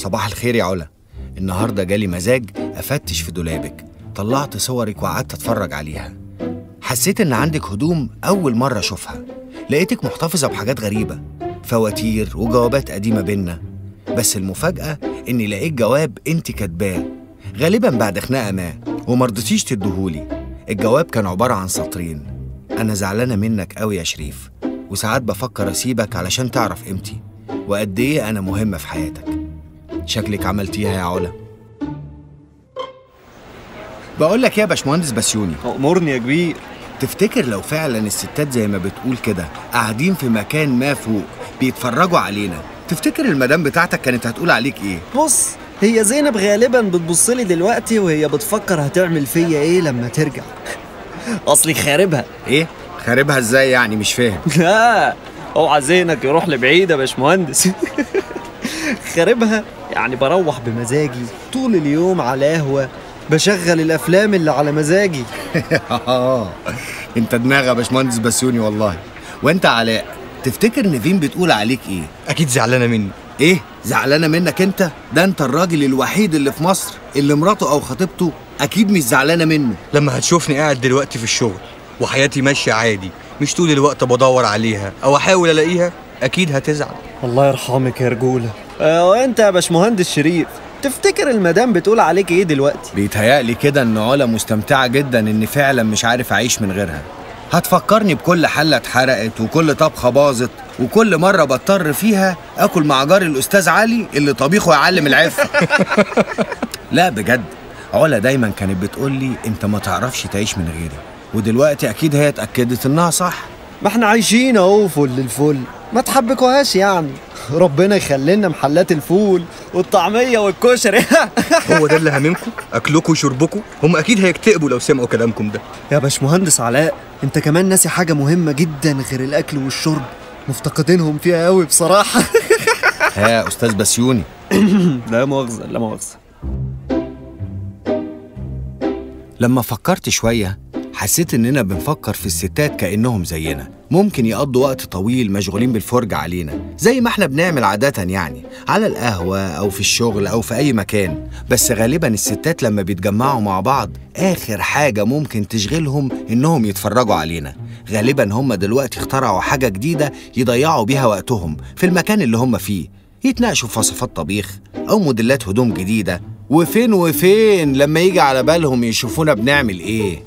صباح الخير يا علا النهارده جالي مزاج افتش في دولابك طلعت صورك وقعدت اتفرج عليها حسيت ان عندك هدوم اول مره اشوفها لقيتك محتفظه بحاجات غريبه فواتير وجوابات قديمه بينا بس المفاجاه اني لقيت جواب انت كاتباه غالبا بعد خناقه ما ومرضتيش تديهولي الجواب كان عباره عن سطرين انا زعلانه منك قوي يا شريف وساعات بفكر اسيبك علشان تعرف قيمتي وقد ايه انا مهمه في حياتك شكلك عملتيها يا علا بقول لك ايه يا باشمهندس بسيوني امرني يا كبير تفتكر لو فعلا الستات زي ما بتقول كده قاعدين في مكان ما فوق بيتفرجوا علينا تفتكر المدام بتاعتك كانت هتقول عليك ايه بص هي زينب غالبا بتبص لي دلوقتي وهي بتفكر هتعمل فيا ايه لما ترجع اصلي خاربها ايه خاربها ازاي يعني مش فاهم لا اوعى زينك يروح لبعيد يا باشمهندس خاربها يعني بروح بمزاجي طول اليوم على قهوة بشغل الأفلام اللي على مزاجي آه، انت دماغك يا باشمهندس بسيوني والله وانت علاء تفتكر نيفين بتقول عليك ايه؟ أكيد زعلانة مني ايه؟ زعلانة منك انت؟ ده انت الراجل الوحيد اللي في مصر اللي مراته أو خطيبته أكيد مش زعلانة منه لما هتشوفني قاعد دلوقتي في الشغل وحياتي ماشية عادي مش طول الوقت بدور عليها أو أحاول ألاقيها أكيد هتزعل الله يرحمك يا رجولة آه، وانت يا باشمهندس شريف تفتكر المدام بتقول عليك ايه دلوقتي بيتهيألي كده ان علا مستمتعه جدا اني فعلا مش عارف اعيش من غيرها هتفكرني بكل حله اتحرقت وكل طبخه باظت وكل مره بضطر فيها اكل مع جاري الاستاذ علي اللي طبيخه يعلم العفه لا بجد علا دايما كانت بتقول لي انت ما تعرفش تعيش من غيري ودلوقتي اكيد هي اتاكدت انها صح ما احنا عايشين اهو فل الفل ما تحبكوهاش يعني ربنا يخلي لنا محلات الفول والطعميه والكشري هو ده اللي هاممكم اكلكم وشربكم هم اكيد هيكتئبوا لو سمعوا كلامكم ده يا باشمهندس علاء انت كمان ناسي حاجه مهمه جدا غير الاكل والشرب مفتقدينهم فيها قوي بصراحه ها استاذ بسيوني لا مؤاخذه لا مؤاخذه لما فكرت شويه حسيت إننا بنفكر في الستات كأنهم زينا ممكن يقضوا وقت طويل مشغولين بالفرجة علينا زي ما احنا بنعمل عادة يعني على القهوة أو في الشغل أو في أي مكان بس غالبا الستات لما بيتجمعوا مع بعض آخر حاجة ممكن تشغلهم إنهم يتفرجوا علينا غالبا هم دلوقتي اخترعوا حاجة جديدة يضيعوا بيها وقتهم في المكان اللي هم فيه يتناقشوا في وصفات طبيخ أو موديلات هدوم جديدة وفين وفين لما يجي على بالهم يشوفونا بنعمل إيه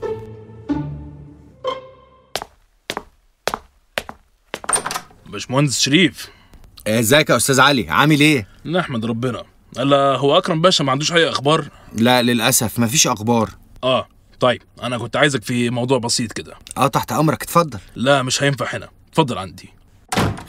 باشمهندس شريف إيه، ازيك يا استاذ علي عامل ايه نحمد ربنا الا هو اكرم باشا ما عندوش اي اخبار لا للاسف مفيش اخبار اه طيب انا كنت عايزك في موضوع بسيط كده اه تحت امرك اتفضل لا مش هينفع هنا اتفضل عندي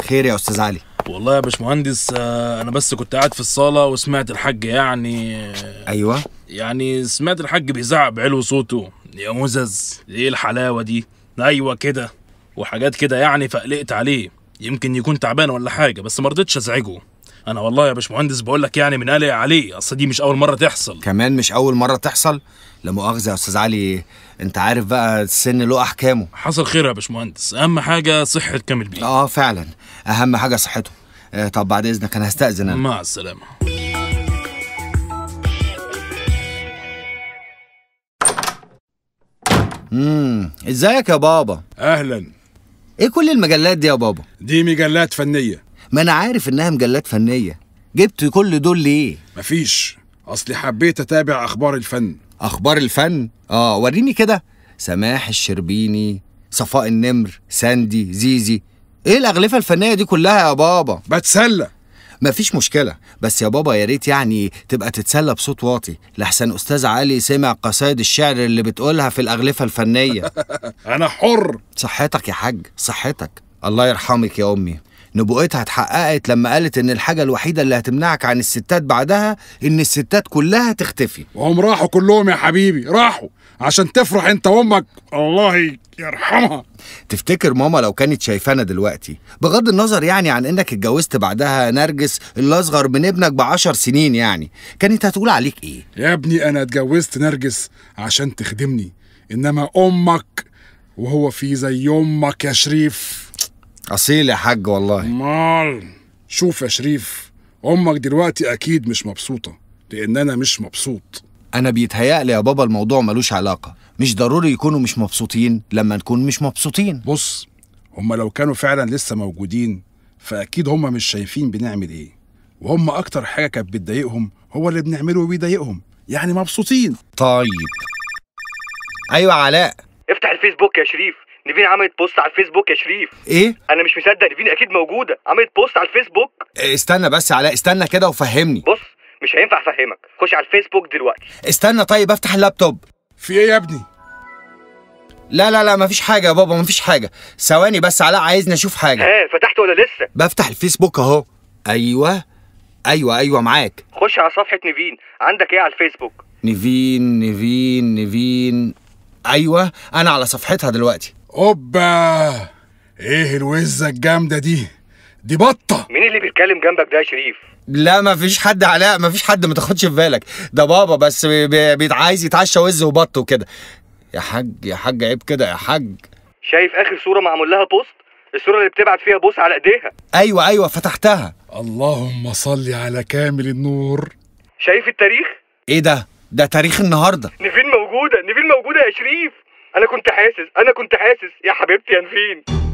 خير يا استاذ علي والله يا باشمهندس آه، انا بس كنت قاعد في الصاله وسمعت الحاج يعني آه، ايوه يعني سمعت الحاج بيزعق بعلو صوته يا مزز ايه الحلاوه دي ايوه كده وحاجات كده يعني فقلقت عليه يمكن يكون تعبان ولا حاجه بس ما رضيتش ازعجه انا والله يا باشمهندس بقول لك يعني من قلق عليه اصل دي مش اول مره تحصل كمان مش اول مره تحصل لا مؤاخذه يا استاذ علي انت عارف بقى السن له احكامه حصل خير يا باشمهندس اهم حاجه صحه كامل بيه اه فعلا اهم حاجه صحته آه طب بعد اذنك انا هستاذن انا مع السلامه امم ازيك يا بابا اهلا ايه كل المجلات دي يا بابا دي مجلات فنيه ما انا عارف انها مجلات فنيه جبت كل دول ليه مفيش اصلي حبيت اتابع اخبار الفن اخبار الفن اه وريني كده سماح الشربيني صفاء النمر ساندي زيزي ايه الاغلفه الفنيه دي كلها يا بابا بتسلى مفيش مشكلة بس يا بابا يا ريت يعني تبقى تتسلى بصوت واطي لحسن أستاذ علي سمع قصايد الشعر اللي بتقولها في الأغلفة الفنية أنا حر صحتك يا حاج صحتك الله يرحمك يا أمي نبوءتها اتحققت لما قالت إن الحاجة الوحيدة اللي هتمنعك عن الستات بعدها إن الستات كلها تختفي وهم راحوا كلهم يا حبيبي راحوا عشان تفرح أنت وأمك الله يرحمها تفتكر ماما لو كانت شايفانا دلوقتي بغض النظر يعني عن انك اتجوزت بعدها نرجس اللي اصغر من ابنك بعشر سنين يعني كانت هتقول عليك ايه يا ابني انا اتجوزت نرجس عشان تخدمني انما امك وهو في زي امك يا شريف اصيل يا حاج والله مال شوف يا شريف امك دلوقتي اكيد مش مبسوطه لان انا مش مبسوط انا بيتهيألي يا بابا الموضوع ملوش علاقه مش ضروري يكونوا مش مبسوطين لما نكون مش مبسوطين بص هما لو كانوا فعلا لسه موجودين فأكيد هما مش شايفين بنعمل إيه وهم أكتر حاجة كانت بتضايقهم هو اللي بنعمله وبيضايقهم يعني مبسوطين طيب أيوة علاء افتح الفيسبوك يا شريف نيفين عملت بوست على الفيسبوك يا شريف ايه انا مش مصدق نيفين اكيد موجوده عملت بوست على الفيسبوك إيه، استنى بس علاء استنى كده وفهمني بص مش هينفع افهمك خش على الفيسبوك دلوقتي استنى طيب افتح اللابتوب في ايه يا ابني لا لا لا مفيش حاجه يا بابا مفيش حاجه ثواني بس علاء عايزني اشوف حاجه ايه فتحت ولا لسه بفتح الفيسبوك اهو ايوه ايوه ايوه معاك خش على صفحه نيفين عندك ايه على الفيسبوك نيفين نيفين نيفين ايوه انا على صفحتها دلوقتي اوبا ايه الوزه الجامده دي دي بطه مين اللي بيتكلم جنبك ده يا شريف لا ما فيش حد علاء ما فيش حد ما تاخدش في بالك ده بابا بس عايز يتعشى وز وبط وكده يا حاج يا حاج عيب كده يا حاج شايف اخر صوره معمول لها بوست الصوره اللي بتبعت فيها بوس على ايديها ايوه ايوه فتحتها اللهم صل على كامل النور شايف التاريخ ايه ده ده تاريخ النهارده نيفين موجوده نيفين موجوده يا شريف انا كنت حاسس انا كنت حاسس يا حبيبتي يا نيفين